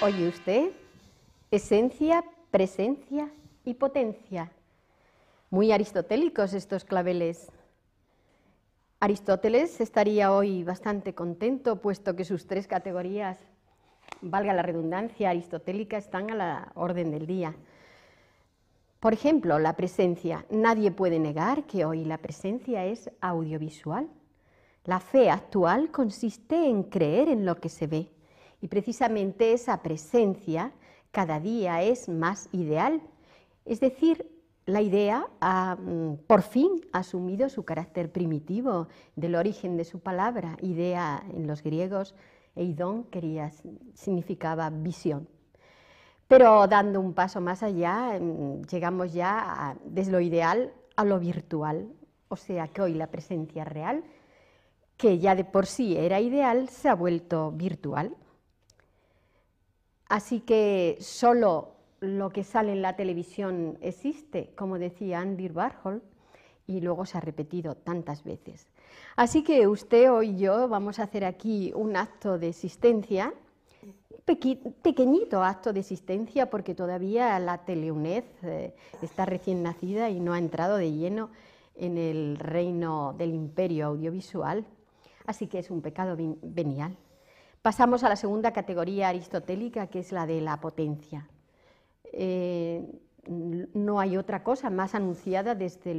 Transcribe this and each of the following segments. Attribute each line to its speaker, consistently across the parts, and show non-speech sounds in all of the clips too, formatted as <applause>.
Speaker 1: Oye usted, esencia, presencia y potencia. Muy aristotélicos estos claveles. Aristóteles estaría hoy bastante contento, puesto que sus tres categorías, valga la redundancia, aristotélica, están a la orden del día. Por ejemplo, la presencia. Nadie puede negar que hoy la presencia es audiovisual. La fe actual consiste en creer en lo que se ve. Y precisamente esa presencia cada día es más ideal. Es decir, la idea ha mm, por fin asumido su carácter primitivo del origen de su palabra. Idea en los griegos, eidón quería, significaba visión. Pero dando un paso más allá, mm, llegamos ya desde lo ideal a lo virtual. O sea que hoy la presencia real, que ya de por sí era ideal, se ha vuelto virtual. Así que solo lo que sale en la televisión existe, como decía Andy Barhol, y luego se ha repetido tantas veces. Así que usted hoy yo vamos a hacer aquí un acto de existencia, pequeñito acto de existencia, porque todavía la teleunez eh, está recién nacida y no ha entrado de lleno en el reino del imperio audiovisual, así que es un pecado venial. Pasamos a la segunda categoría aristotélica, que es la de la potencia. Eh, no hay otra cosa más anunciada desde,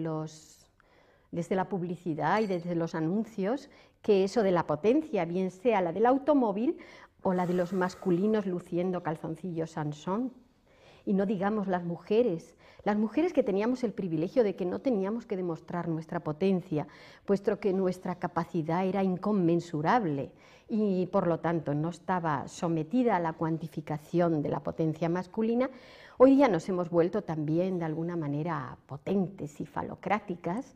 Speaker 1: desde la publicidad y desde los anuncios que eso de la potencia, bien sea la del automóvil o la de los masculinos luciendo calzoncillos Sansón. Y no digamos las mujeres, las mujeres que teníamos el privilegio de que no teníamos que demostrar nuestra potencia, puesto que nuestra capacidad era inconmensurable y por lo tanto no estaba sometida a la cuantificación de la potencia masculina, hoy día nos hemos vuelto también de alguna manera potentes y falocráticas,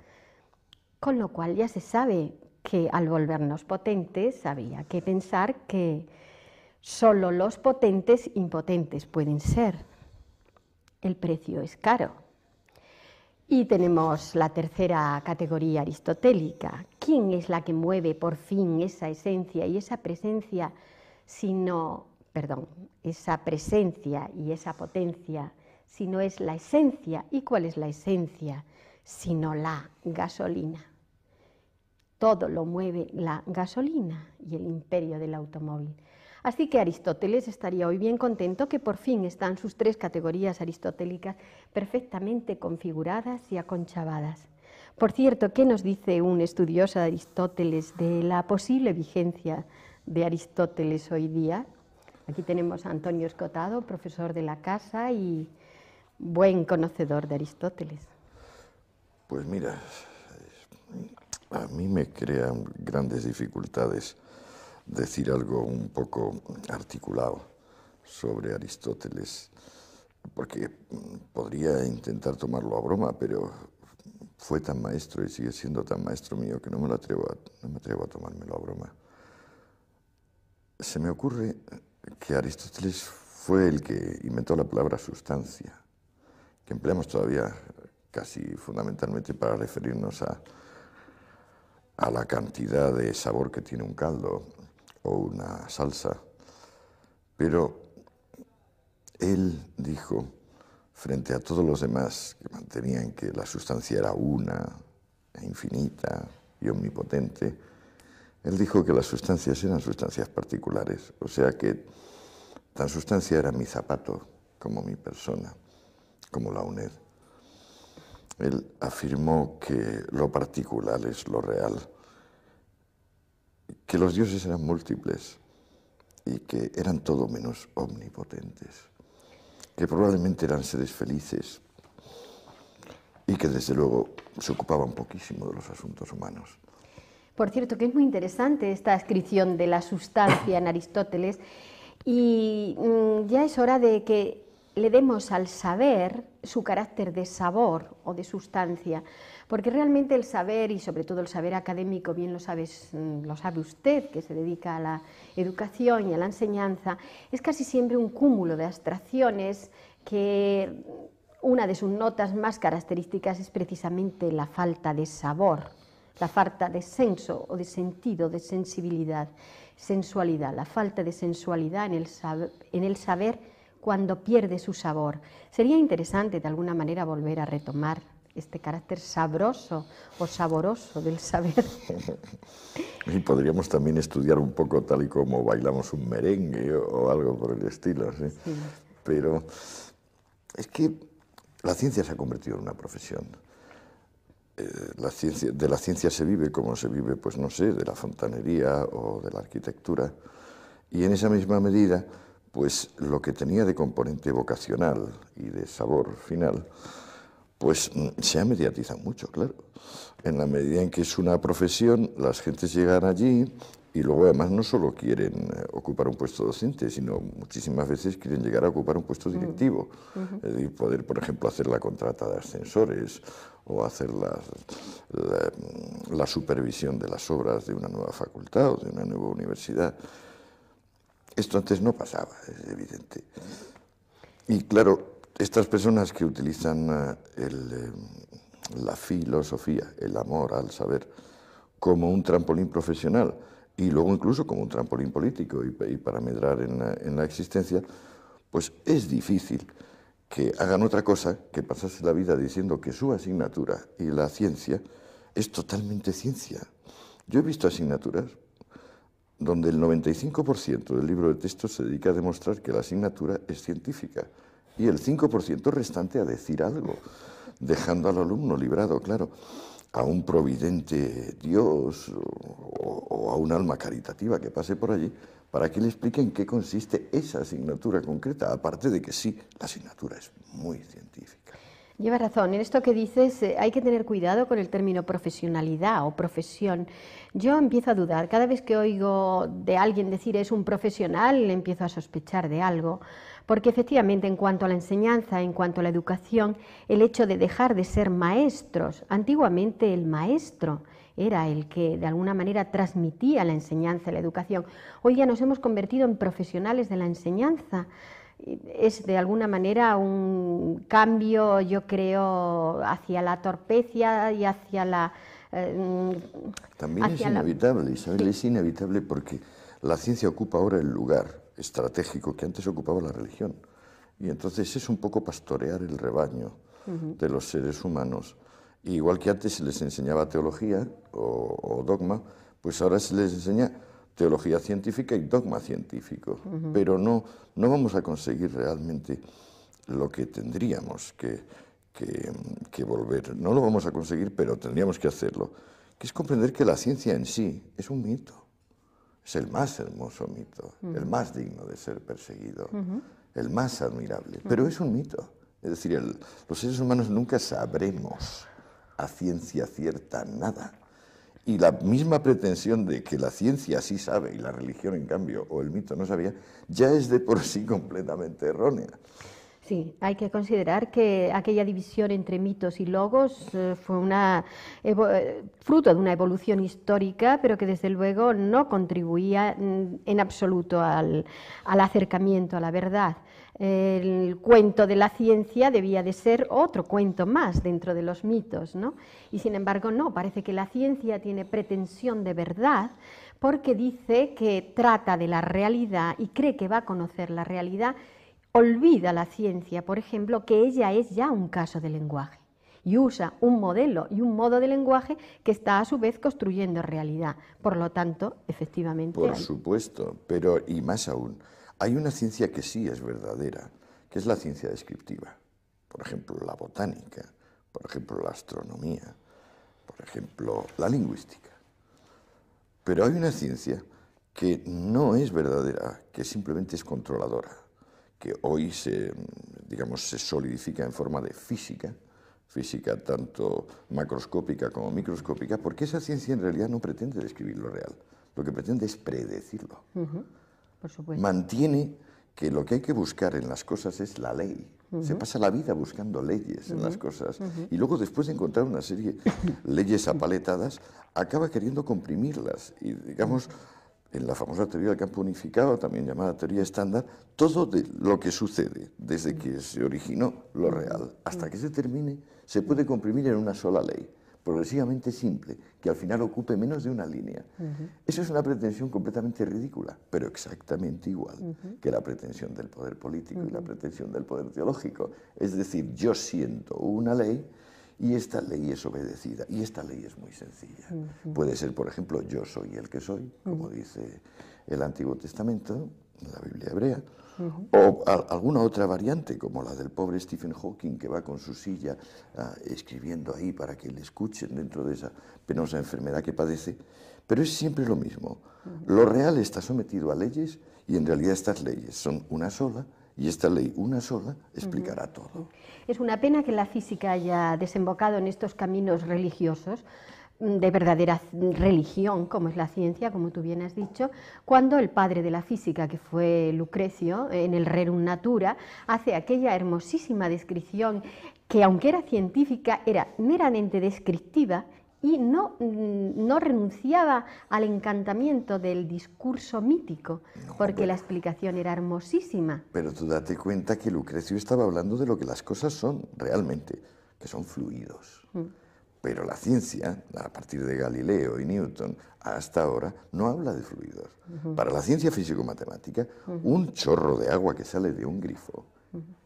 Speaker 1: con lo cual ya se sabe que al volvernos potentes había que pensar que solo los potentes impotentes pueden ser. El precio es caro. Y tenemos la tercera categoría aristotélica, quién es la que mueve por fin esa esencia y esa presencia, sino, perdón, esa presencia y esa potencia, si no es la esencia. ¿Y cuál es la esencia? Sino la gasolina. Todo lo mueve la gasolina y el imperio del automóvil. Así que Aristóteles estaría hoy bien contento que por fin están sus tres categorías aristotélicas perfectamente configuradas y aconchavadas. Por cierto, ¿qué nos dice un estudioso de Aristóteles de la posible vigencia de Aristóteles hoy día? Aquí tenemos a Antonio Escotado, profesor de la casa y buen conocedor de Aristóteles.
Speaker 2: Pues mira, a mí me crean grandes dificultades decir algo un poco articulado sobre Aristóteles, porque podría intentar tomarlo a broma, pero fue tan maestro y sigue siendo tan maestro mío que no me, atrevo a, no me atrevo a tomármelo a broma. Se me ocurre que Aristóteles fue el que inventó la palabra sustancia, que empleamos todavía casi fundamentalmente para referirnos a la cantidad de sabor que tiene un caldo o una salsa. Pero él dijo, frente a todos los demás que mantenían que la sustancia era una, e infinita y omnipotente, él dijo que las sustancias eran sustancias particulares, o sea que tan sustancia era mi zapato como mi persona, como la UNED. Él afirmó que lo particular es lo real, que los dioses eran múltiples y que eran todo menos omnipotentes que probablemente eran seres felices y que desde luego se ocupaban poquísimo de los asuntos humanos.
Speaker 1: Por cierto, que es muy interesante esta descripción de la sustancia en Aristóteles y mm, ya es hora de que le demos al saber su carácter de sabor o de sustancia porque realmente el saber, y sobre todo el saber académico, bien lo, sabes, mm, lo sabe usted, que se dedica a la educación y a la enseñanza, es casi siempre un cúmulo de abstracciones que una de sus notas más características es precisamente la falta de sabor, la falta de senso o de sentido, de sensibilidad, sensualidad, la falta de sensualidad en el saber cuando pierde su sabor. Sería interesante de alguna manera volver a retomar este carácter sabroso o saboroso del saber. <laughs>
Speaker 2: Y podríamos también estudiar un poco tal y como bailamos un merengue o algo por el estilo. Pero es que la ciencia se ha convertido en una profesión. Eh, la ciencia, de la ciencia se vive como se vive, pues no sé, de la fontanería o de la arquitectura. Y en esa misma medida, pues lo que tenía de componente vocacional y de sabor final, pues mm, se ha mediatizado mucho, claro. En la medida en que es una profesión, las gentes llegan allí y luego además no solo quieren eh, ocupar un puesto docente, sino muchísimas veces quieren llegar a ocupar un puesto mm. directivo. Es decir, poder, por ejemplo, hacer la contrata de ascensores o hacer la, mm, la supervisión de las obras de una nueva facultad o de una nueva universidad. Esto antes no pasaba, es evidente. Y claro, estas personas que utilizan eh, eh, la filosofía, el amor al saber, como un trampolín profesional y luego incluso como un trampolín político y, para medrar en la, en la, existencia, pues es difícil que hagan otra cosa que pasarse la vida diciendo que su asignatura y la ciencia es totalmente ciencia. Yo he visto asignaturas donde el 95% del libro de texto se dedica a demostrar que la asignatura es científica y el 5% restante a decir algo, dejando al alumno librado, claro, a un providente Dios o, a un alma caritativa que pase por allí para que le explique en qué consiste esa asignatura concreta, aparte de que sí, la asignatura es muy científica.
Speaker 1: Lleva razón. En esto que dices eh, hay que tener cuidado con el término profesionalidad o profesión. Yo empiezo a dudar. Cada vez que oigo de alguien decir es un profesional, empiezo a sospechar de algo porque efectivamente en cuanto a la enseñanza, en cuanto a la educación, el hecho de dejar de ser maestros, antiguamente el maestro era el que de alguna manera transmitía la enseñanza, y la educación. Hoy ya nos hemos convertido en profesionales de la enseñanza. Es de alguna manera un cambio, yo creo, hacia la torpecia y hacia la... Eh, También es inevitable,
Speaker 2: Isabel, es inevitable porque la ciencia ocupa ahora el lugar estratégico que antes ocupaba la religión. Y entonces es un poco pastorear el rebaño de los seres humanos. igual que antes se les enseñaba teología o, dogma, pues ahora se les enseña teología científica y dogma científico. Pero no, no vamos a conseguir realmente lo que tendríamos que, volver. No lo vamos a conseguir, pero tendríamos que hacerlo. Que es comprender que la ciencia en sí es un mito. Es el más hermoso mito, el más digno de ser perseguido, el más admirable. Pero es un mito. Es decir, los seres humanos nunca sabremos a ciencia cierta nada. Y la misma pretensión de que la ciencia sí sabe y la religión, en cambio, o el mito no sabía, ya es de por sí completamente errónea.
Speaker 1: Sí, hay que considerar que aquella división entre mitos y logos eh, fue una eh, fruto de una evolución histórica, pero que desde luego no contribuía mm, en absoluto al, al acercamiento a la verdad. El cuento de la ciencia debía de ser otro cuento más dentro de los mitos, ¿no? Y sin embargo, no, parece que la ciencia tiene pretensión de verdad porque dice que trata de la realidad y cree que va a conocer la realidad olvida la ciencia, por ejemplo, que ella es ya un caso de lenguaje y usa un modelo y un modo de lenguaje que está a su vez construyendo realidad. Por lo tanto, efectivamente. Por
Speaker 2: supuesto, pero y más aún, hay una ciencia que sí es verdadera, que es la ciencia descriptiva. Por ejemplo, la botánica, por ejemplo, la astronomía, por ejemplo, la lingüística. Pero hay una ciencia que no es verdadera, que simplemente es controladora que hoy se, digamos, se solidifica en forma de física, física tanto macroscópica como microscópica, porque esa ciencia en realidad no pretende describir lo real, lo que pretende es predecirlo. Mantiene que lo que hay que buscar en las cosas es la ley. Se pasa la vida buscando leyes en las cosas y luego después de encontrar una serie de leyes apaletadas, acaba queriendo comprimirlas y, digamos, en la famosa teoría del campo unificado, también llamada teoría estándar, todo lo que sucede desde que se originó lo real hasta que se termine se puede comprimir en una sola ley, progresivamente simple, que al final ocupe menos de una línea. Esa Eso es una pretensión completamente ridícula, pero exactamente igual que la pretensión del poder político y la pretensión del poder teológico. Es decir, yo siento una ley, y esta ley es obedecida, y esta ley es muy sencilla. Puede ser, por ejemplo, yo soy el que soy, como dice el Antiguo Testamento, la Biblia hebrea, o alguna otra variante, como la del pobre Stephen Hawking, que va con su silla ah, escribiendo ahí para que le escuchen dentro de esa penosa enfermedad que padece. Pero es siempre lo mismo. Lo real está sometido a leyes y en realidad estas leyes son una sola y esta ley, una sola, explicará todo.
Speaker 1: Es una pena que la física haya desembocado en estos caminos religiosos, mm, de verdadera religión, como es la ciencia, como tú bien has dicho, cuando el padre de la física, que fue Lucrecio, en el Rerum Natura, hace aquella hermosísima descripción que, aunque era científica, era meramente descriptiva y mm, no, renunciaba al encantamiento del discurso mítico, porque la explicación era hermosísima.
Speaker 2: Pero tú date cuenta que Lucrecio estaba hablando de lo que las cosas son realmente, que son fluidos. Mm. Pero la ciencia, a partir de Galileo y Newton, hasta ahora no habla de fluidos. Para la ciencia físico-matemática, un chorro de agua que sale de un grifo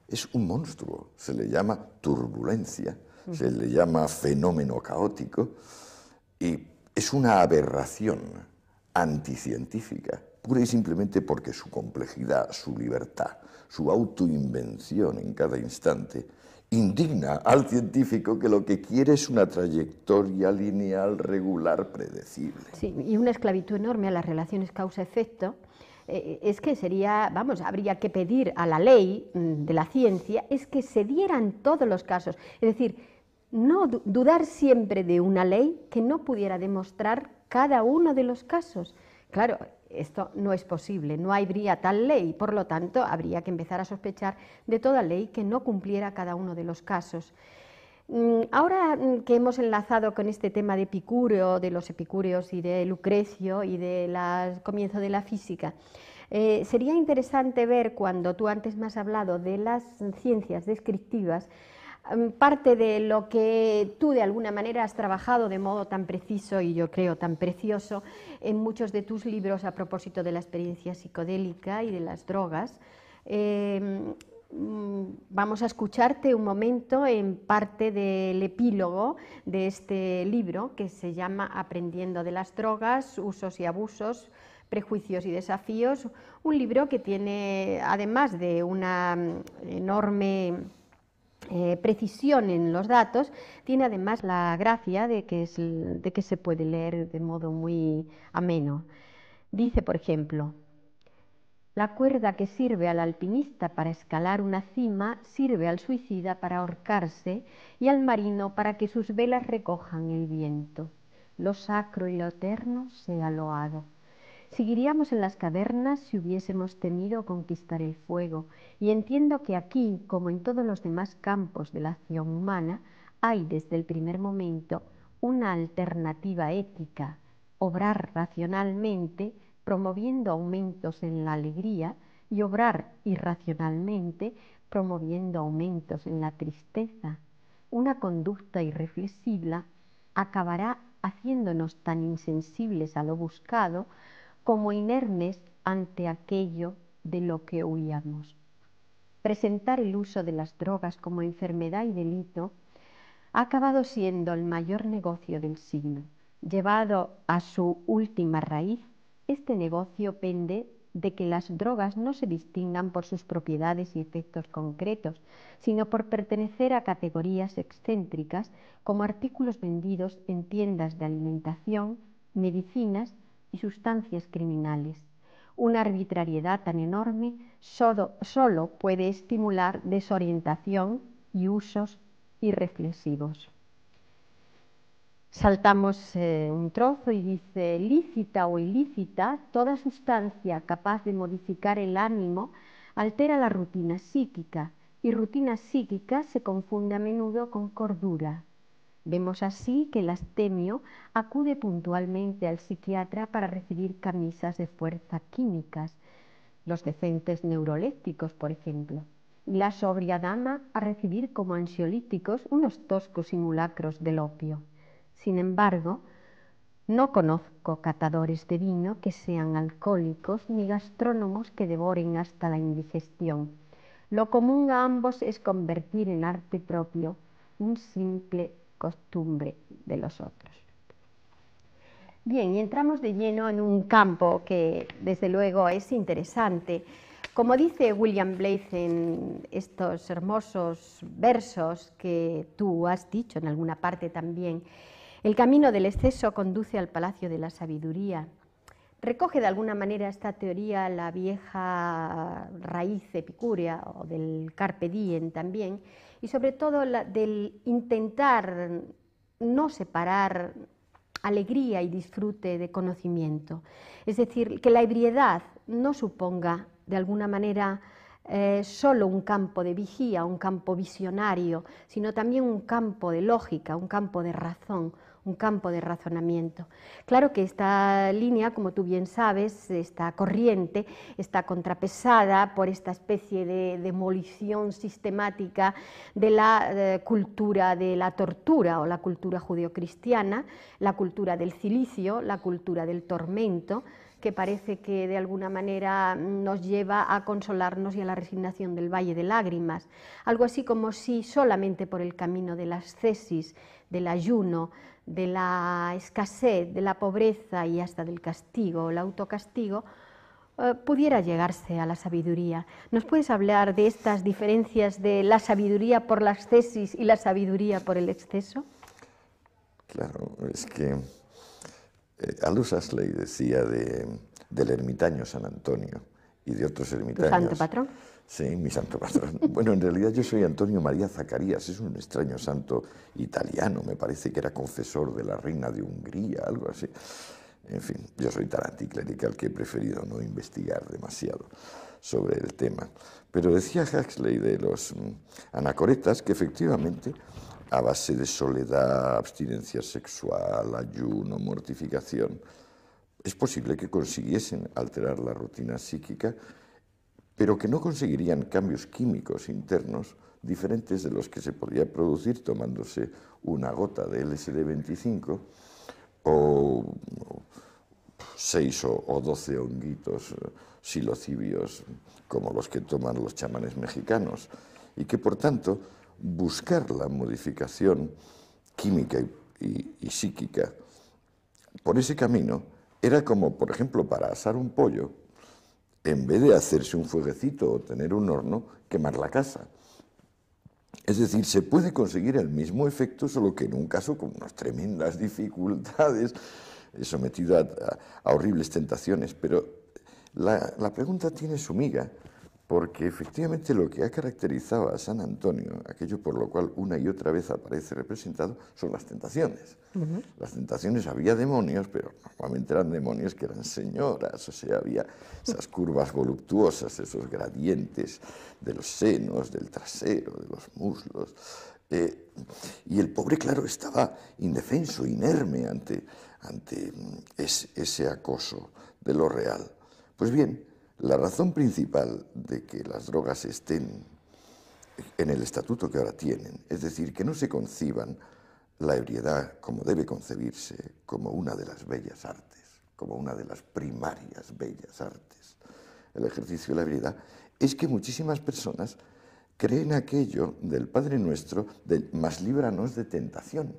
Speaker 2: es un monstruo. Se le llama turbulencia se le llama fenómeno caótico, y es una aberración anticientífica, pura y simplemente porque su complejidad, su libertad, su autoinvención en cada instante, indigna al científico que lo que quiere es una trayectoria lineal, regular,
Speaker 1: predecible. Sí, y una esclavitud enorme a las relaciones causa-efecto. Eh, es que sería, vamos, habría que pedir a la ley mm, de la ciencia, es que se dieran todos los casos. Es decir, no dudar siempre de una ley que no pudiera demostrar cada uno de los casos. Claro, esto no es posible, no habría tal ley, por lo tanto habría que empezar a sospechar de toda ley que no cumpliera cada uno de los casos. Mm, ahora mm, que hemos enlazado con este tema de Epicúreo, de los epicúreos y de Lucrecio y del comienzo de la física, eh, sería interesante ver cuando tú antes me has hablado de las ciencias descriptivas, Em, parte de lo que tú de alguna manera has trabajado de modo tan preciso y yo creo tan precioso en muchos de tus libros a propósito de la experiencia psicodélica y de las drogas. Em, mm, vamos a escucharte un momento en parte del epílogo de este libro que se llama Aprendiendo de las drogas, usos y abusos, prejuicios y desafíos, un libro que tiene además de una mm, enorme eh, precisión en los datos, tiene además la gracia de que, de que se puede leer de modo muy ameno. Dice, por ejemplo, la cuerda que sirve al alpinista para escalar una cima sirve al suicida para ahorcarse y al marino para que sus velas recojan el viento. Lo sacro y lo eterno sea loado. Seguiríamos en las cavernas si hubiésemos tenido conquistar el fuego, y entiendo que aquí, como en todos los demás campos de la acción humana, hay desde el primer momento una alternativa ética, obrar racionalmente, promoviendo aumentos en la alegría, y obrar irracionalmente, promoviendo aumentos en la tristeza. Una conducta irreflexible acabará haciéndonos tan insensibles a lo buscado como inermes ante aquello de lo que huíamos. Presentar el uso de las drogas como enfermedad y delito ha acabado siendo el mayor negocio del siglo. Llevado a su última raíz, este negocio pende de que las drogas no se distingan por sus propiedades y efectos concretos, sino por pertenecer a categorías excéntricas como artículos vendidos en tiendas de alimentación, medicinas sustancias criminales. Una arbitrariedad tan enorme solo, puede estimular desorientación y usos irreflexivos. Saltamos eh, un trozo y dice, lícita o ilícita, toda sustancia capaz de modificar el ánimo altera la rutina psíquica y rutina psíquica se confunde a menudo con cordura. Vemos así que el astemio acude puntualmente al psiquiatra para recibir camisas de fuerza químicas, los decentes neurolépticos, por ejemplo, y la sobria dama a recibir como ansiolíticos unos toscos simulacros del opio. Sin embargo, no conozco catadores de vino que sean alcohólicos ni gastrónomos que devoren hasta la indigestión. Lo común a ambos es convertir en arte propio un simple costumbre de los otros. Bien, y entramos de lleno en un campo que desde luego es interesante. Como dice William Blake en estos hermosos versos que tú has dicho en alguna parte también, el camino del exceso conduce al palacio de la sabiduría, recoge de alguna manera esta teoría la vieja raíz epicúrea o del carpe diem también, y sobre todo del intentar no separar alegría y disfrute de conocimiento. Es decir, que la ebriedad no suponga de alguna manera eh, solo un campo de vigía, un campo visionario, sino también un campo de lógica, un campo de razón, un campo de razonamiento. Claro que esta línea, como tú bien sabes, esta corriente está contrapesada por esta especie de demolición sistemática de la eh, cultura de la tortura o la cultura judeocristiana, la cultura del cilicio, la cultura del tormento, que parece que de alguna manera nos lleva a consolarnos y a la resignación del valle de lágrimas, algo así como si solamente por el camino de las cesis, del ayuno, de la escasez, de la pobreza y hasta del castigo, el autocastigo, eh, pudiera llegarse a la sabiduría. ¿Nos puedes hablar de estas diferencias de la sabiduría por las cesis y la sabiduría por el exceso?
Speaker 2: Claro, es que eh, a Aldous Huxley decía del ermitaño San Antonio y de otros ermitaños. ¿Tu santo patrón? Sí, mi santo patrón. <laughs> bueno, en realidad yo soy Antonio María Zacarías, es un extraño santo italiano, me parece que era confesor de la reina de Hungría, algo así. En fin, yo soy tan anticlerical que he preferido no investigar demasiado sobre el tema. Pero decía Huxley de los mm, anacoretas que efectivamente a base de soledad, abstinencia sexual, ayuno, mortificación, es posible que consiguiesen alterar la rutina psíquica, pero que no conseguirían cambios químicos internos diferentes de los que se podría producir tomándose una gota de LSD-25 o seis o, doce honguitos silocibios como los que toman los chamanes mexicanos y que por tanto buscar la modificación química y, psíquica por ese camino era como, por ejemplo, para asar un pollo, en vez de hacerse un fueguecito o tener un horno, quemar la casa. Es decir, se puede conseguir el mismo efecto, solo que en un caso con unas tremendas <laughs> dificultades, eh, sometido a, horribles tentaciones. Pero la pregunta tiene su miga porque efectivamente lo que ha caracterizado a San Antonio, aquello por lo cual una y otra vez aparece representado, son las tentaciones. Las tentaciones había demonios, pero normalmente eran demonios que eran señoras, o sea, había esas curvas voluptuosas, esos gradientes de los senos, del trasero, de los muslos. Eh, y el pobre, claro, estaba indefenso, inerme ante, ante mm, ese acoso de lo real. Pues bien, la razón principal de que las drogas estén en el estatuto que ahora tienen, es decir, que no se conciban la ebriedad como debe concebirse, como una de las bellas artes, como una de las primarias bellas artes, el ejercicio de la ebriedad, es que muchísimas personas creen aquello del Padre Nuestro, del más líbranos de tentación,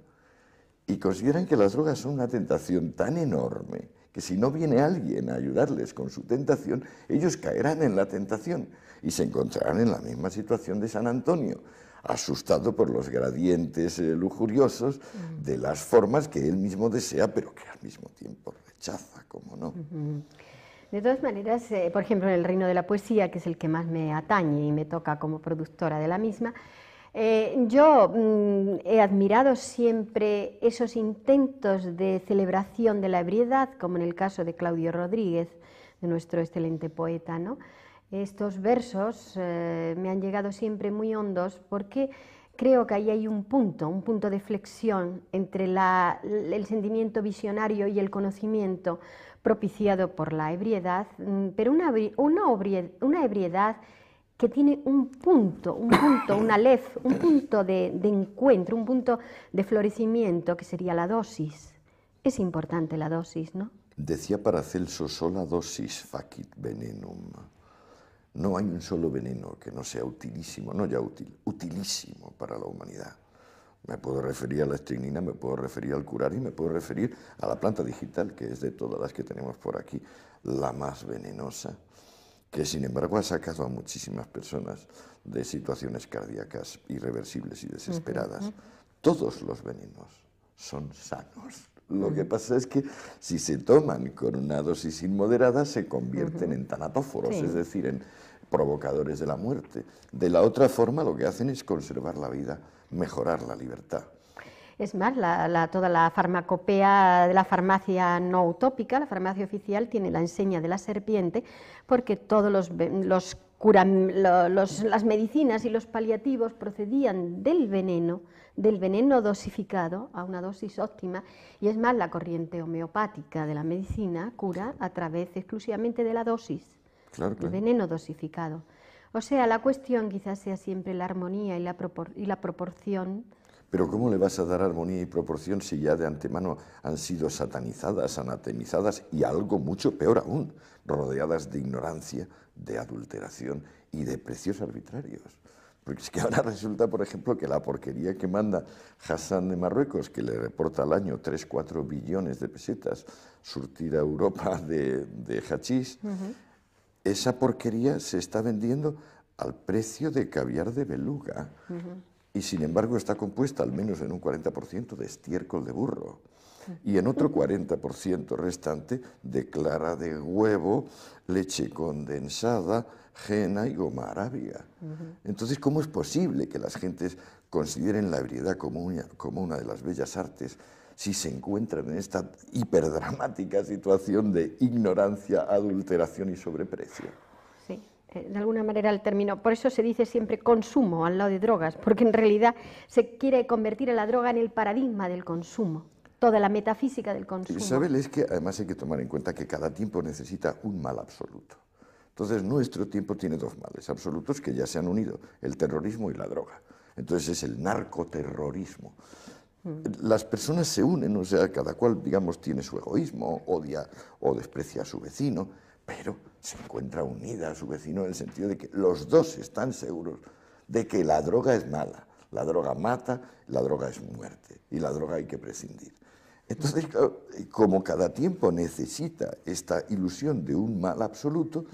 Speaker 2: y consideran que las drogas son una tentación tan enorme que si no viene alguien a ayudarles con su tentación, ellos caerán en la tentación y se encontrarán en la misma situación de San Antonio, asustado por los gradientes eh, lujuriosos de las formas que él mismo desea, pero que al mismo tiempo rechaza, como
Speaker 1: no. De todas maneras, eh, por ejemplo, en el reino de la poesía, que es el que más me atañe y me toca como productora de la misma, eh, yo mm, he admirado siempre esos intentos de celebración de la ebriedad, como en el caso de Claudio Rodríguez, de nuestro excelente poeta. ¿no? Estos versos eh, me han llegado siempre muy hondos porque creo que ahí hay un punto, un punto de flexión entre el sentimiento visionario y el conocimiento propiciado por la ebriedad, mm, pero una ebriedad que tiene un punto, un punto, una lef, un punto de, encuentro, un punto de florecimiento, que sería la dosis. Es importante la dosis, ¿no?
Speaker 2: Decía Paracelso, sola dosis facit venenum. No hay un solo veneno que no sea utilísimo, no ya útil, utilísimo para la humanidad. Me puedo referir a la estrinina, me puedo referir al curar y me puedo referir a la planta digital, que es de todas las que tenemos por aquí, la más venenosa que sin embargo ha sacado a muchísimas personas de situaciones cardíacas irreversibles y desesperadas. Todos los venenos son sanos. Lo que pasa es que si se toman con una dosis inmoderada se convierten en tanatóforos, es decir, en provocadores de la muerte. De la otra forma lo que hacen es conservar la vida, mejorar la libertad.
Speaker 1: Es más, la, toda la farmacopea de la farmacia no utópica, la farmacia oficial, tiene la enseña de la serpiente, porque todos los, las medicinas y los paliativos procedían del veneno, del veneno dosificado a una dosis óptima, y es más, la corriente homeopática de la medicina cura a través exclusivamente de la dosis, el veneno dosificado. O sea, la cuestión quizás sea siempre la armonía y y la proporción
Speaker 2: pero ¿cómo le vas a dar armonía y proporción si ya de antemano han sido satanizadas, anatemizadas y algo mucho peor aún, rodeadas de ignorancia, de adulteración y de precios arbitrarios? Porque es que ahora resulta, por ejemplo, que la porquería que manda Hassan de Marruecos, que le reporta al año 3-4 billones de pesetas, surtir a Europa de, de hachís, esa porquería se está vendiendo al precio de caviar de beluga y sin embargo está compuesta al menos en un 40% de estiércol de burro y en otro 40% restante de clara de huevo, leche condensada, jena y goma arábiga. Entonces, ¿cómo es posible que las gentes consideren la ebriedad como una, como una de las bellas artes si se encuentran en esta hiperdramática situación de ignorancia, adulteración y sobreprecio?
Speaker 1: Eh, de alguna manera el término, por eso se dice siempre consumo al lado de drogas, porque en realidad se quiere convertir a la droga en el paradigma del consumo, toda la metafísica del consumo. Isabel,
Speaker 2: es que además hay que tomar en cuenta que cada tiempo necesita un mal absoluto. Entonces nuestro tiempo tiene dos males absolutos que ya se han unido, el terrorismo y la droga. Entonces es el narcoterrorismo. Mm. Las personas se unen, o sea, cada cual, digamos, tiene su egoísmo, odia o desprecia a su vecino, pero se encuentra unida a su vecino en el sentido de que los dos están seguros de que la droga es mala, la droga mata, la droga es muerte y la droga hay que prescindir. Entonces, como cada tiempo necesita esta ilusión de un mal absoluto,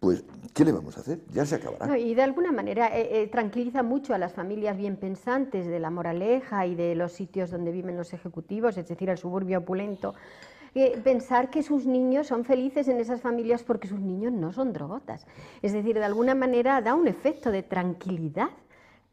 Speaker 2: pues, ¿qué le vamos a hacer? Ya se acabará.
Speaker 1: y de alguna manera eh, eh, tranquiliza mucho a las familias bien pensantes de la moraleja y de los sitios donde viven los ejecutivos, es decir, el suburbio opulento que pensar que sus niños son felices en esas familias porque sus niños no son drogotas. Es decir, de alguna manera da un efecto de tranquilidad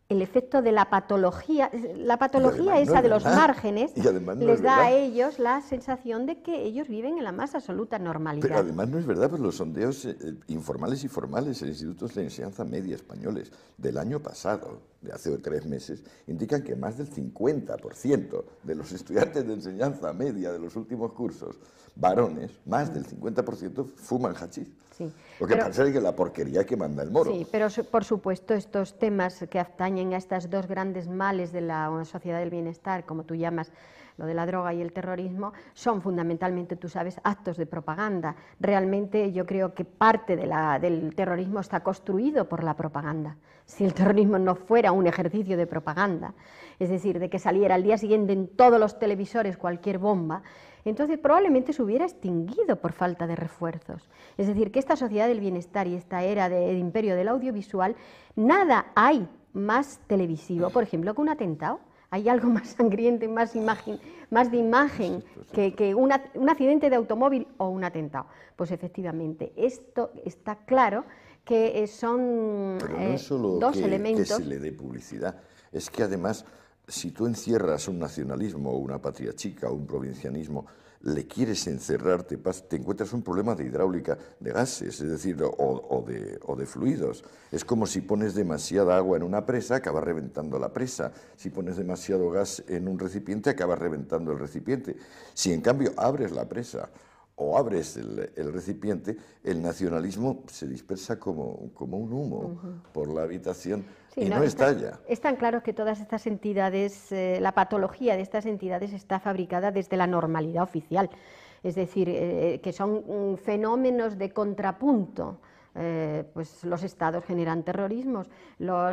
Speaker 1: el efecto de la patología, la patología esa de los ¿eh? márgenes, les da a ellos la sensación de que ellos viven en la más absoluta normalidad. Pero además
Speaker 2: no es verdad, pues los sondeos eh, eh, informales y formales en institutos de enseñanza media españoles del año pasado, de hace tres meses, indican que más del 50% de los estudiantes de enseñanza media de los últimos cursos varones, más del 50% fuman hachís.
Speaker 1: Sí, Lo que pasa
Speaker 2: es que la porquería que manda el moro. Sí,
Speaker 1: pero por supuesto estos temas que atañen a estas dos grandes males de la sociedad del bienestar, como tú llamas, lo de la droga y el terrorismo, son fundamentalmente, tú sabes, actos de propaganda. Realmente yo creo que parte de la, del terrorismo está construido por la propaganda. Si el terrorismo no fuera un ejercicio de propaganda, es decir, de que saliera al día siguiente en todos los televisores cualquier bomba, entonces probablemente se hubiera extinguido por falta de refuerzos. Es decir, que esta sociedad del bienestar y esta era del imperio del audiovisual, nada hay más televisivo, por ejemplo, que un atentado. Hay algo <laughs> más sangriente, más, imagen, más de imagen que, un accidente de automóvil o un atentado. Pues efectivamente, esto está claro que eh, son eh, dos elementos. Que se
Speaker 2: le dé publicidad, es que además si tú encierras un nacionalismo o una patria chica o un provincianismo, le quieres encerrar, te, te, encuentras un problema de hidráulica de gases, es decir, o, de, fluidos. Es como si pones demasiada agua en una presa, acaba reventando la presa. Si pones demasiado gas en un recipiente, acaba reventando el recipiente. Si en cambio abres la presa o abres el, recipiente, el nacionalismo se dispersa como, un humo por la habitación es
Speaker 1: tan claro que todas estas entidades, eh, la patología de estas entidades está fabricada desde la normalidad oficial, es decir, eh, que son mm, fenómenos de contrapunto. Eh, pues los estados generan terrorismos,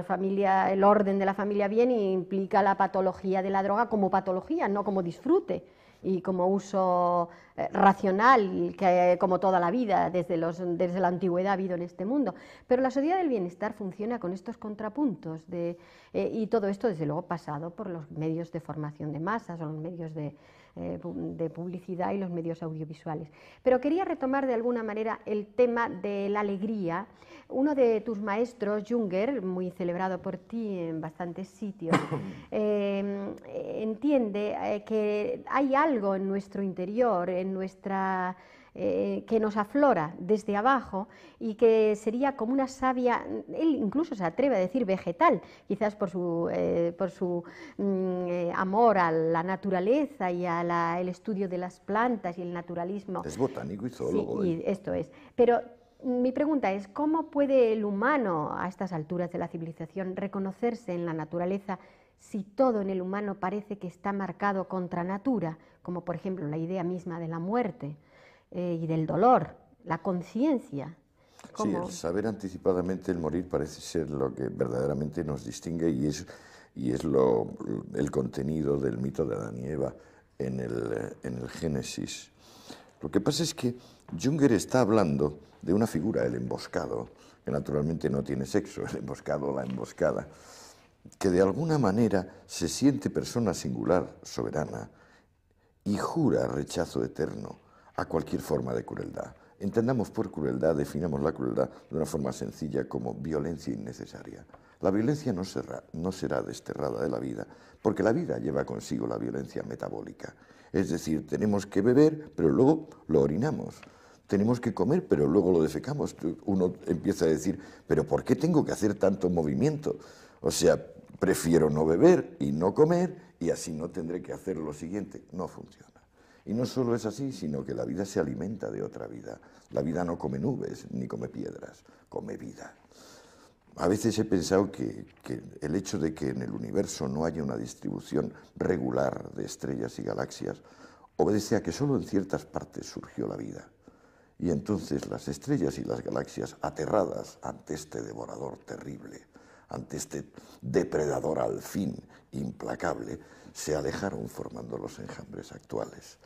Speaker 1: familia, el orden de la familia bien implica la patología de la droga como patología, no como disfrute y como uso eh, racional que como toda la vida desde, los, desde la antigüedad ha habido en este mundo. Pero la sociedad del bienestar funciona con estos contrapuntos de, eh, y todo esto desde luego pasado por los medios de formación de masas o los medios de, eh, de publicidad y los medios audiovisuales. Pero quería retomar de alguna manera el tema de la alegría. Uno de tus maestros, Junger, muy celebrado por ti en bastantes sitios, <coughs> em, entiende eh, que hay algo en nuestro interior, en nuestra eh, que nos aflora desde abajo y que sería como una savia, él incluso se atreve a decir vegetal, quizás por su, eh, mm, eh, amor a la naturaleza y al estudio de las plantas y el naturalismo. Es
Speaker 2: botánico y zoólogo.
Speaker 1: esto es. Pero mi pregunta es, ¿cómo puede el humano a estas alturas de la civilización reconocerse en la naturaleza si todo en el humano parece que está marcado contra natura, como por ejemplo la idea misma de la muerte? Eh, y del dolor, la conciencia. Sí, el
Speaker 2: saber anticipadamente el morir parece ser lo que verdaderamente nos distingue y es, el contenido del mito de Adán y Eva en el, en el Génesis. Lo que pasa es que Junger está hablando de una figura, el emboscado, que naturalmente no tiene sexo, <laughs> el emboscado la emboscada, que de alguna manera se siente persona singular, soberana, y jura rechazo eterno a cualquier forma de crueldad. Entendamos por crueldad, definamos la crueldad de una forma sencilla como violencia innecesaria. La violencia no será, no será desterrada de la vida, porque la vida lleva consigo la violencia metabólica. Es decir, tenemos que beber, pero luego lo orinamos. Tenemos que comer, pero luego lo defecamos. Uno empieza a decir, pero ¿por qué tengo que hacer tanto movimiento? O sea, prefiero no beber y no comer y así no tendré que hacer lo siguiente. No funciona. Y no solo es así, sino que la vida se alimenta de otra vida. La vida no come nubes ni come piedras, come vida. A veces he pensado que, el hecho de que en el universo no haya una distribución regular de estrellas y galaxias obedece a que solo en ciertas partes surgió la vida. Y entonces las estrellas y las galaxias, aterradas ante este devorador terrible, ante este depredador al fin implacable, se alejaron formando los enjambres actuales.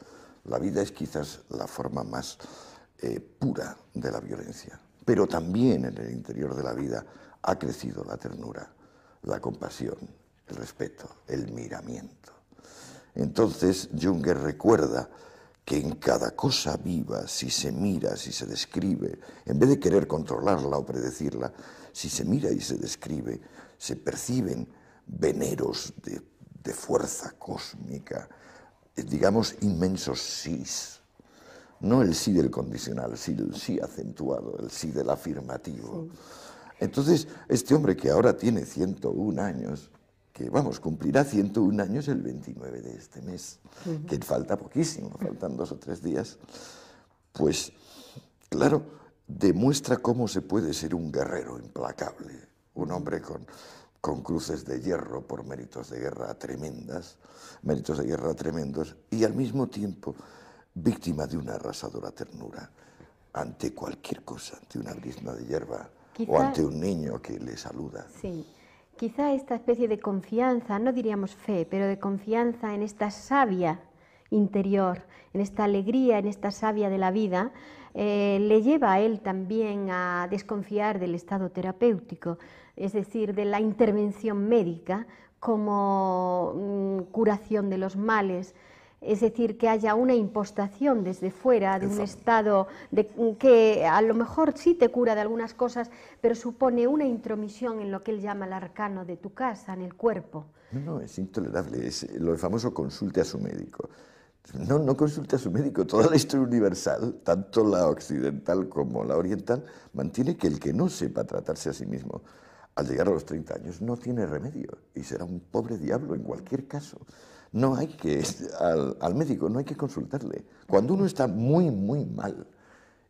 Speaker 2: La vida es quizás la forma más eh, pura de la violencia, pero también en el interior de la vida ha crecido la ternura, la compasión, el respeto, el miramiento. Entonces Junger recuerda que en cada cosa viva, si se mira, si se describe, en vez de querer controlarla o predecirla, si se mira y se describe, se perciben veneros de de fuerza cósmica, eh, digamos inmensos sís. No el sí del condicional, el sí acentuado, el sí del afirmativo. Entonces, este hombre que ahora tiene 101 años, que vamos, cumplirá 101 años el 29 de este mes, que falta poquísimo, faltan dos o tres días, pues, claro, demuestra cómo se puede ser un guerrero implacable, un hombre con con cruces de hierro por méritos de guerra tremendas, méritos de guerra tremendos, y al mismo tiempo víctima de una arrasadora ternura ante cualquier cosa, ante una brisna de hierba o ante un niño que le saluda.
Speaker 1: Sí, quizá esta especie de confianza, no diríamos fe, pero de confianza en esta savia interior, en esta alegría, en esta savia de la vida, eh, le lleva a él también a desconfiar del estado terapéutico, es decir, de la intervención médica como mm, curación de los males, es decir, que haya una impostación desde fuera de un estado mm, que a lo mejor sí te cura de algunas cosas, pero supone una intromisión en lo que él llama el arcano de tu casa, en el cuerpo.
Speaker 2: No, no es intolerable, es lo famoso consulte a su médico. No, no consulte a su médico. Toda la historia universal, tanto la occidental como la oriental, mantiene que el que no sepa tratarse a sí mismo al llegar a los 30 años no tiene remedio y será un pobre diablo en cualquier caso. No hay que, al, al médico no hay que consultarle. Cuando uno está muy, muy mal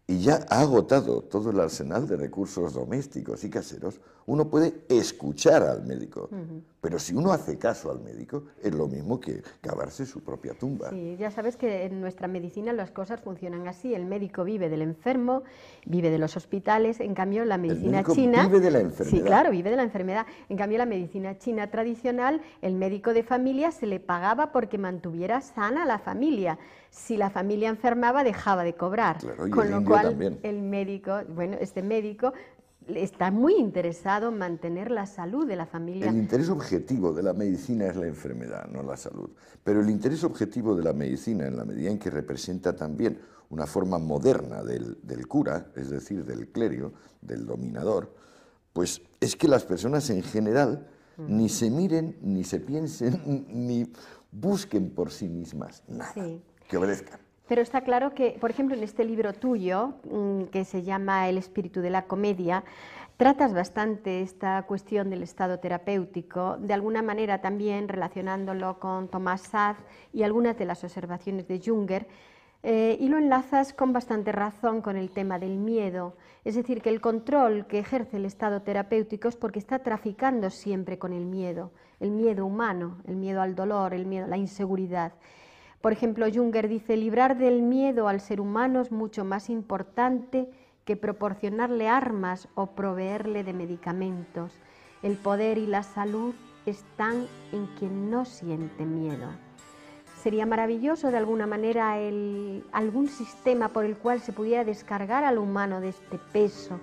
Speaker 2: y ya ha agotado todo el arsenal de recursos domésticos y caseros, uno puede escuchar al médico, pero si uno hace caso al médico, es lo mismo que cavarse su propia tumba.
Speaker 1: Sí, ya sabes que en nuestra medicina las cosas funcionan así. El médico vive del enfermo, vive de los hospitales, en cambio la medicina china... Vive de la enfermedad. Sí, claro, vive de la enfermedad. En cambio la medicina china tradicional, el médico de familia se le pagaba porque mantuviera sana la familia si la familia enfermaba dejaba de cobrar. con lo cual el médico, bueno, este médico está muy interesado en mantener la salud de la familia. El
Speaker 2: interés objetivo de la medicina es la enfermedad, no la salud. Pero el interés objetivo de la medicina, en la medida en que representa también una forma moderna del, cura, es decir, del clérigo, del dominador, pues es que las personas en general ni se miren, ni se piensen, <laughs> ni busquen por sí mismas nada que obedezcan.
Speaker 1: Pero está claro que, por ejemplo, en este libro tuyo, mm, que se llama El espíritu de la comedia, tratas bastante esta cuestión del estado terapéutico, de alguna manera también relacionándolo con Tomás Saz y algunas de las observaciones de Junger, eh, y lo enlazas con bastante razón con el tema del miedo. Es decir, que el control que ejerce el estado terapéutico es porque está traficando siempre con el miedo, el miedo humano, el miedo al dolor, el miedo a la inseguridad. Por ejemplo, Junger dice, librar del miedo al ser humano es mucho más importante que proporcionarle armas o proveerle de medicamentos. El poder y la salud están en quien no siente miedo. Sería maravilloso de alguna manera algún sistema por el cual se pudiera descargar al humano de este peso,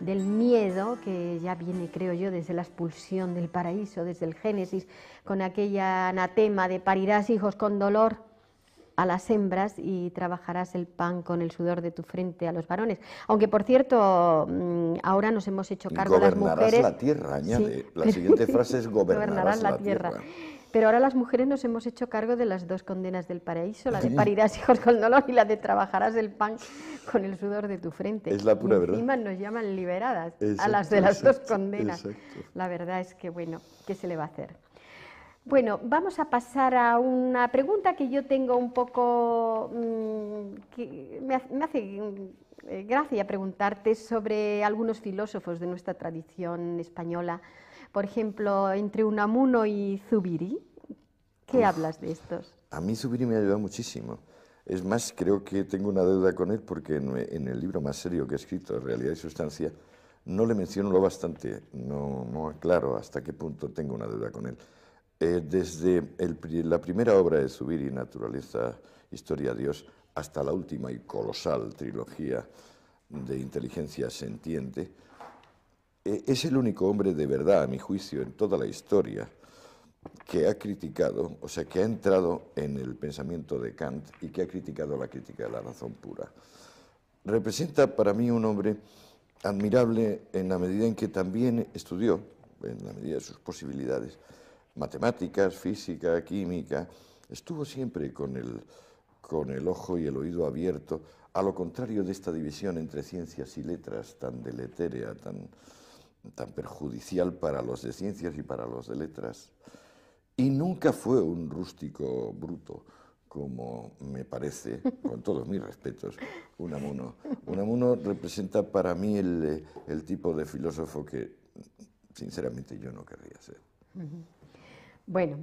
Speaker 1: del miedo, que ya viene, creo yo, desde la expulsión del paraíso, desde el Génesis, con aquella anatema de parirás hijos con dolor, a las hembras y trabajarás el pan con el sudor de tu frente a los varones. Aunque, por cierto, mm, ahora nos hemos hecho cargo las mujeres... la tierra, añade. La siguiente frase es <laughs> gobernarás, la, tierra. Pero ahora las mujeres nos hemos hecho cargo de las dos condenas del paraíso, la de parirás hijos con dolor y la de trabajarás el pan con el sudor de tu frente. Es la pura y encima nos llaman liberadas a las de las dos condenas. La verdad es que, bueno, ¿qué se le va a hacer? Bueno, vamos a pasar a una pregunta que yo tengo un poco, mm, me hace mm, gracia preguntarte sobre algunos filósofos de nuestra tradición española, por ejemplo, entre Unamuno y Zubiri. ¿Qué hablas de estos?
Speaker 2: A mí Zubiri me ha ayudado muchísimo. Es más, creo que tengo una deuda con él porque en, el libro más serio que he escrito, Realidad y Sustancia, no le menciono lo bastante, no, no aclaro hasta qué punto tengo una deuda con él. Eh, desde la primera obra de Zubiri, Naturaleza, Historia, Dios, hasta la última y colosal trilogía de Inteligencia Sentiente, eh, es el único hombre de verdad, a mi juicio, en toda la historia, que ha criticado, o sea, que ha entrado en el pensamiento de Kant y que ha criticado la crítica de la razón pura. Representa para mí un hombre admirable en la medida en que también estudió, en la medida de sus posibilidades, matemáticas, física, química, estuvo siempre con el, con el ojo y el oído abierto, a lo contrario de esta división entre ciencias y letras tan deletérea, tan, tan perjudicial para los de ciencias y para los de letras. Y nunca fue un rústico bruto, como me parece, con todos mis respetos, Unamuno. Unamuno representa para mí el, el tipo de filósofo que, sinceramente, yo no querría ser.
Speaker 1: Bueno,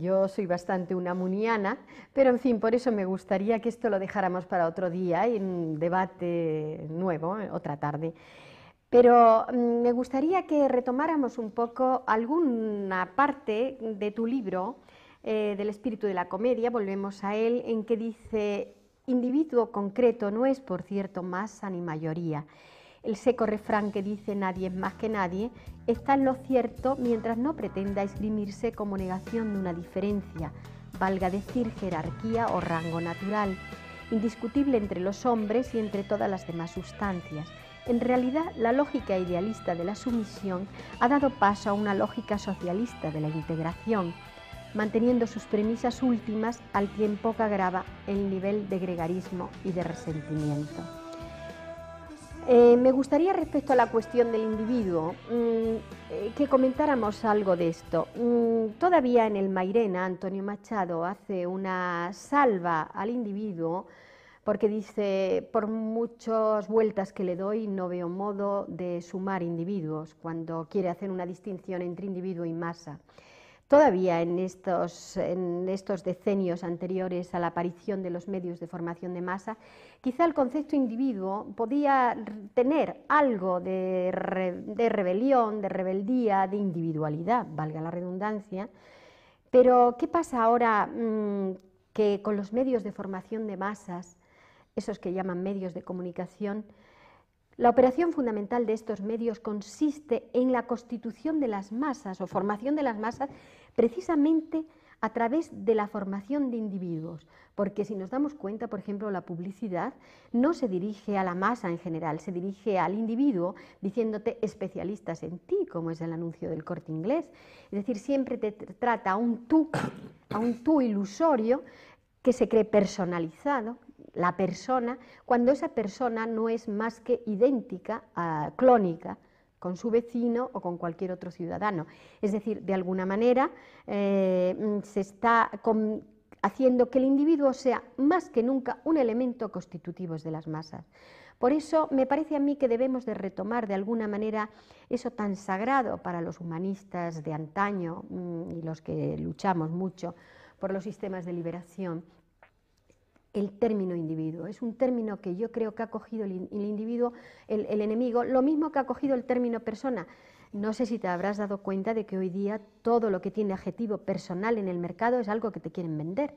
Speaker 1: yo soy bastante una muniana, pero en fin, por eso me gustaría que esto lo dejáramos para otro día, en un debate nuevo, eh, otra tarde. Pero mm, me gustaría que retomáramos un poco alguna parte de tu libro, eh, del espíritu de la comedia, volvemos a él, en que dice, individuo concreto no es, por cierto, masa ni mayoría el seco refrán que dice nadie es más que nadie, está en lo cierto mientras no pretenda esgrimirse como negación de una diferencia, valga decir jerarquía o rango natural, indiscutible entre los hombres y entre todas las demás sustancias. En realidad, la lógica idealista de la sumisión ha dado paso a una lógica socialista de la integración, manteniendo sus premisas últimas al tiempo que agrava el nivel de gregarismo y de resentimiento. Eh, me gustaría respecto a la cuestión del individuo mm, eh, que comentáramos algo de esto. Mm, todavía en el Mairena, Antonio Machado hace una salva al individuo porque dice, por muchas vueltas que le doy, no veo modo de sumar individuos cuando quiere hacer una distinción entre individuo y masa. Todavía en estos, decenios anteriores a la aparición de los medios de formación de masa, quizá el concepto individuo podía tener algo de, rebelión, de rebeldía, de individualidad, valga la redundancia. Pero, ¿qué pasa ahora mm, que con los medios de formación de masas, esos que llaman medios de comunicación, la operación fundamental de estos medios consiste en la constitución de las masas o formación de las masas precisamente a través de la formación de individuos, porque si nos damos cuenta, por ejemplo, la publicidad no se dirige a la masa en general, se dirige al individuo diciéndote especialistas en ti, como es el anuncio del corte inglés. Es decir, siempre te trata a un tú, a un tú ilusorio que se cree personalizado la persona cuando esa persona no es más que idéntica, ah, clónica, con su vecino o con cualquier otro ciudadano. Es decir, de alguna manera eh, mm, se está haciendo que el individuo sea más que nunca un elemento constitutivo de las masas. Por eso me parece a mí que debemos de retomar de alguna manera eso tan sagrado para los humanistas de antaño mm, y los que luchamos mucho por los sistemas de liberación, el término individuo. Es un término que yo creo que ha cogido el, individuo, el, enemigo, lo mismo que ha cogido el término persona. No sé si te habrás dado cuenta de que hoy día todo lo que tiene adjetivo personal en el mercado es algo que te quieren vender.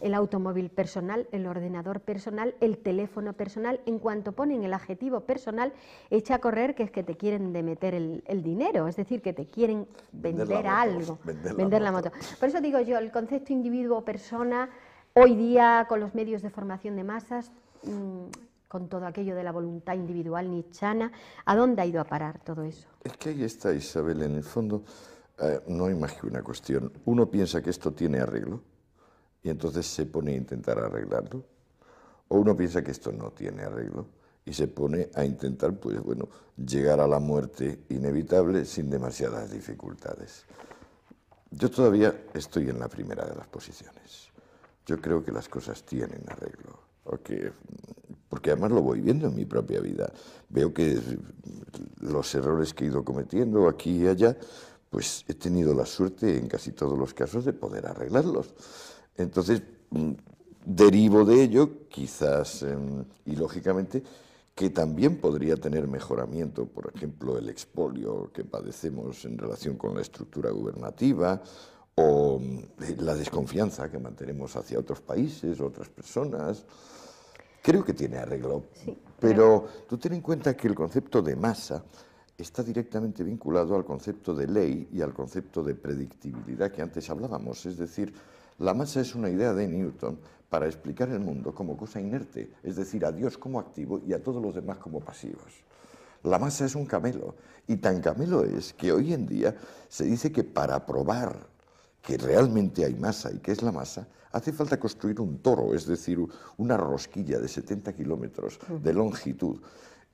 Speaker 1: El automóvil personal, el ordenador personal, el teléfono personal, en cuanto ponen el adjetivo personal, echa a correr que es que te quieren de meter el, dinero, es decir, que te quieren vender, algo, vender, la, moto. la moto. Por eso digo yo, el concepto individuo-persona Hoy día, con los medios de formación de masas, mm, con todo aquello de la voluntad individual nichana, ¿a dónde ha ido a parar todo eso?
Speaker 2: Es que ahí está, Isabel, en el fondo eh, no hay más que una cuestión. Uno piensa que esto tiene arreglo y entonces se pone a intentar arreglarlo, o uno piensa que esto no tiene arreglo y se pone a intentar, pues bueno, llegar a la muerte inevitable sin demasiadas dificultades. Yo todavía estoy en la primera de las posiciones yo creo que las cosas tienen arreglo. Porque, además lo voy viendo en mi propia vida. Veo que los errores que he ido cometiendo aquí y allá, pues he tenido la suerte en casi todos los casos de poder arreglarlos. Entonces, mm, derivo de ello, quizás, em, y lógicamente, que también podría tener mejoramiento, por ejemplo, el expolio que padecemos en relación con la estructura gubernativa, o eh, la desconfianza que mantenemos hacia otros países, otras personas. Creo que tiene arreglo, pero tú ten en cuenta que el concepto de masa está directamente vinculado al concepto de ley y al concepto de predictibilidad que antes hablábamos. Es decir, la masa es una idea de Newton para explicar el mundo como cosa inerte, es decir, a Dios como activo y a todos los demás como pasivos. La masa es un camelo y tan camelo es que hoy en día se dice que para probar que realmente hay masa y que es la masa, hace falta construir un toro, es decir, una rosquilla de 70 kilómetros de longitud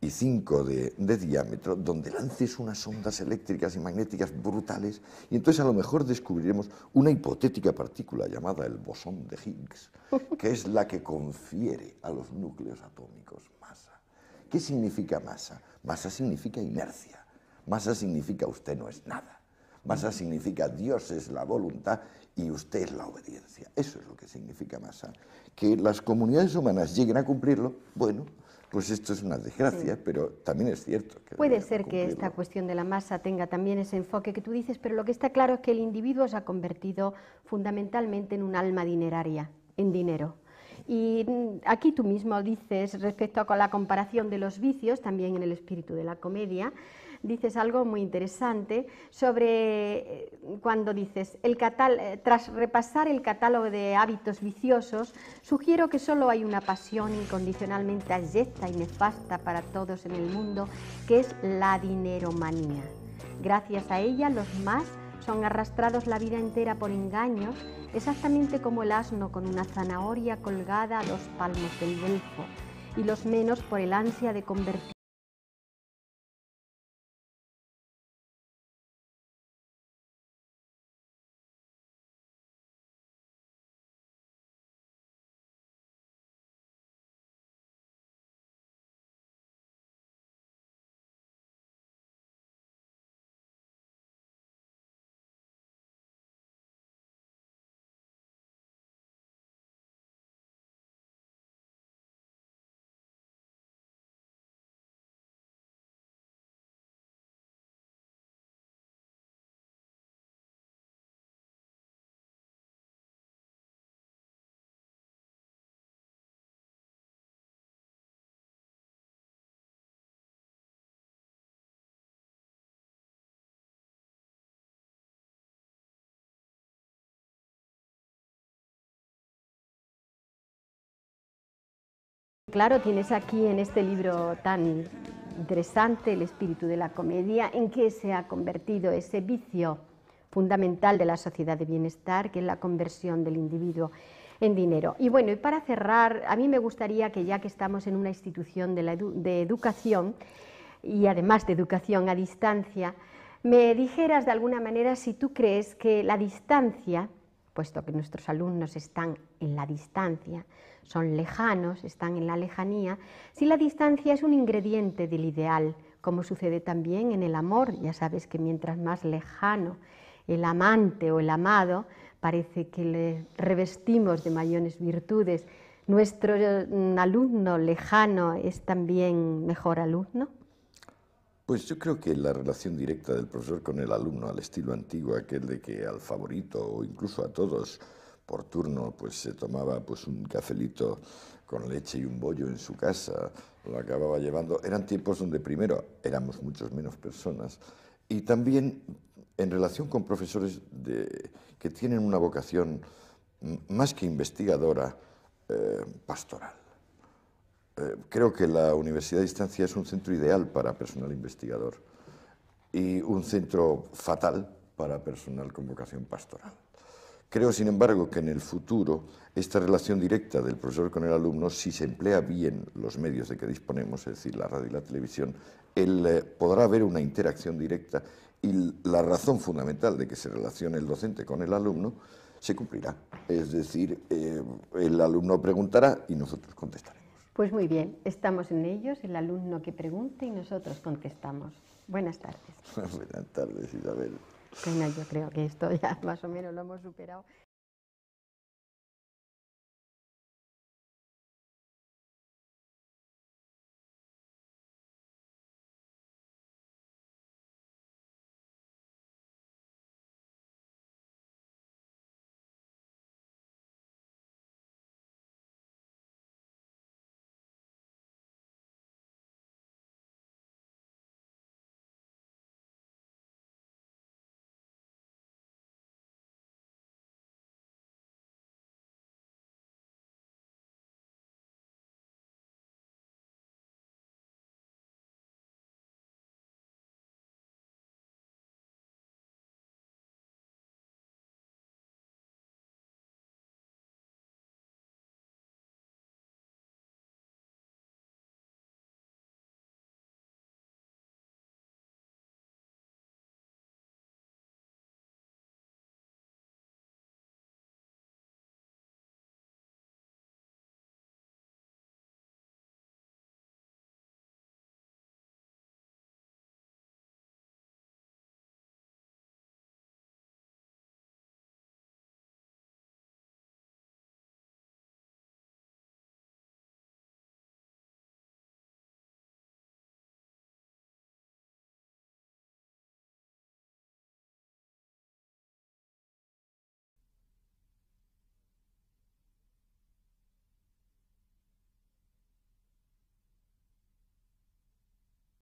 Speaker 2: y 5 de, de, diámetro, donde lances unas ondas eléctricas y magnéticas brutales, y entonces a lo mejor descubriremos una hipotética partícula llamada el bosón de Higgs, <laughs> que es la que confiere a los núcleos atómicos masa. ¿Qué significa masa? Masa significa inercia, masa significa usted no es nada. Masa significa Dios es la voluntad y usted es la obediencia. Eso es lo que significa masa. Que las comunidades humanas lleguen a cumplirlo, bueno, pues esto es una desgracia, pero también es cierto. Que Puede
Speaker 1: ser que esta cuestión de la masa tenga también ese enfoque que tú dices, pero lo que está claro es que el individuo se ha convertido fundamentalmente en un alma dineraria, en dinero. Y mm, aquí tú mismo dices, respecto a la comparación de los vicios, también en el espíritu de la comedia, dices algo muy interesante sobre eh, cuando dices, el catal eh, tras repasar el catálogo de hábitos viciosos, sugiero que solo hay una pasión incondicionalmente ayecta y nefasta para todos en el mundo, que es la dineromanía. Gracias a ella, los más son arrastrados la vida entera por engaños, exactamente como el asno con una zanahoria colgada a los palmos del belfo, y los menos por el ansia de convertir claro, tienes aquí en este libro tan interesante el espíritu de la comedia, en qué se ha convertido ese vicio fundamental de la sociedad de bienestar, que es la conversión del individuo en dinero. Y bueno, y para cerrar, a mí me gustaría que ya que estamos en una institución de, de educación, y además de educación a distancia, me dijeras de alguna manera si tú crees que la distancia, puesto que nuestros alumnos están en la distancia, son lejanos, están en la lejanía, si la distancia es un ingrediente del ideal, como sucede también en el amor, ya sabes que mientras más lejano el amante o el amado, parece que le revestimos de mayores virtudes. ¿Nuestro mm, alumno lejano es también mejor alumno?
Speaker 2: Pues yo creo que la relación directa del profesor con el alumno, al estilo antiguo, aquel de que al favorito o incluso a todos por turno pues se tomaba pues un cafelito con leche y un bollo en su casa, lo acababa llevando. Eran tiempos donde primero éramos muchos menos personas y también en relación con profesores que tienen una vocación más que investigadora, eh, pastoral. Eh, creo que la Universidad de Distancia es un centro ideal para personal investigador y un centro fatal para personal con vocación pastoral. Creo, sin embargo, que en el futuro esta relación directa del profesor con el alumno, si se emplea bien los medios de que disponemos, es decir, la radio y la televisión, eh, podrá haber una interacción directa y la razón fundamental de que se relacione el docente con el alumno se cumplirá. Es decir, eh, el alumno preguntará y nosotros contestaremos.
Speaker 1: Pues muy bien, estamos en ellos, el alumno que pregunte y nosotros contestamos. Buenas tardes.
Speaker 2: <laughs> Buenas tardes, Isabel.
Speaker 1: Bueno, yo creo que esto ya <laughs> más o menos lo hemos superado.